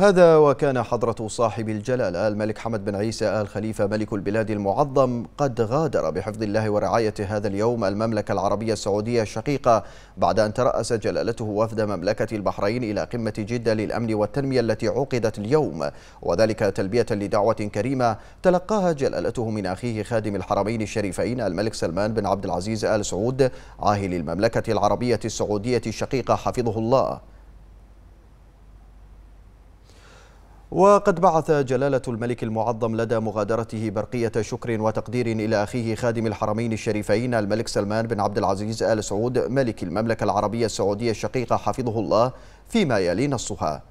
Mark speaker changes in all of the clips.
Speaker 1: هذا وكان حضرة صاحب الجلالة الملك حمد بن عيسى آل خليفة ملك البلاد المعظم قد غادر بحفظ الله ورعاية هذا اليوم المملكة العربية السعودية الشقيقة بعد أن ترأس جلالته وفد مملكة البحرين إلى قمة جدة للأمن والتنمية التي عقدت اليوم وذلك تلبية لدعوة كريمة تلقاها جلالته من أخيه خادم الحرمين الشريفين الملك سلمان بن عبد العزيز آل سعود عاهل المملكة العربية السعودية الشقيقة حفظه الله وقد بعث جلالة الملك المعظم لدى مغادرته برقية شكر وتقدير إلى أخيه خادم الحرمين الشريفين الملك سلمان بن عبد العزيز آل سعود ملك المملكة العربية السعودية الشقيقة حفظه الله فيما يلي نصها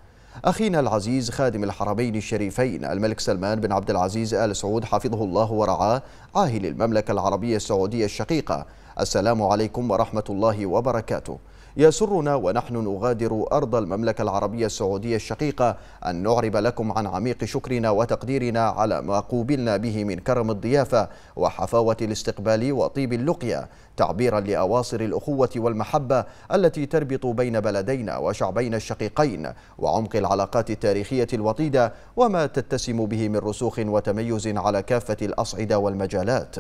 Speaker 1: أخينا العزيز خادم الحرمين الشريفين الملك سلمان بن عبد العزيز آل سعود حفظه الله ورعاه عاهل المملكة العربية السعودية الشقيقة السلام عليكم ورحمة الله وبركاته يسرنا ونحن نغادر أرض المملكة العربية السعودية الشقيقة أن نعرب لكم عن عميق شكرنا وتقديرنا على ما قوبلنا به من كرم الضيافة وحفاوة الاستقبال وطيب اللقية تعبيرا لأواصر الأخوة والمحبة التي تربط بين بلدينا وشعبينا الشقيقين وعمق العلاقات التاريخية الوطيدة وما تتسم به من رسوخ وتميز على كافة الأصعدة والمجالات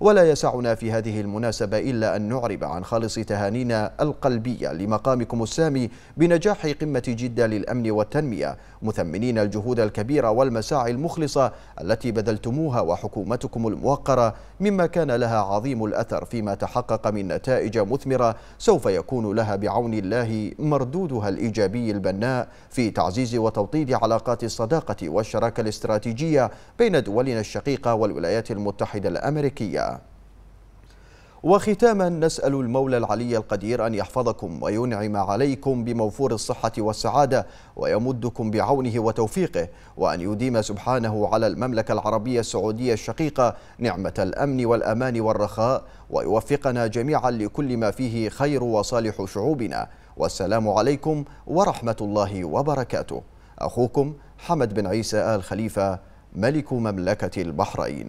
Speaker 1: ولا يسعنا في هذه المناسبة إلا أن نعرب عن خالص تهانينا القلبية الدولية لمقامكم السامي بنجاح قمة جدة للأمن والتنمية مثمنين الجهود الكبيرة والمساعي المخلصة التي بذلتموها وحكومتكم الموقرة مما كان لها عظيم الأثر فيما تحقق من نتائج مثمرة سوف يكون لها بعون الله مردودها الإيجابي البناء في تعزيز وتوطيد علاقات الصداقة والشراكة الاستراتيجية بين دولنا الشقيقة والولايات المتحدة الأمريكية وختاما نسأل المولى العلي القدير أن يحفظكم وينعم عليكم بموفور الصحة والسعادة ويمدكم بعونه وتوفيقه وأن يديم سبحانه على المملكة العربية السعودية الشقيقة نعمة الأمن والأمان والرخاء ويوفقنا جميعا لكل ما فيه خير وصالح شعوبنا والسلام عليكم ورحمة الله وبركاته أخوكم حمد بن عيسى آل خليفة ملك مملكة البحرين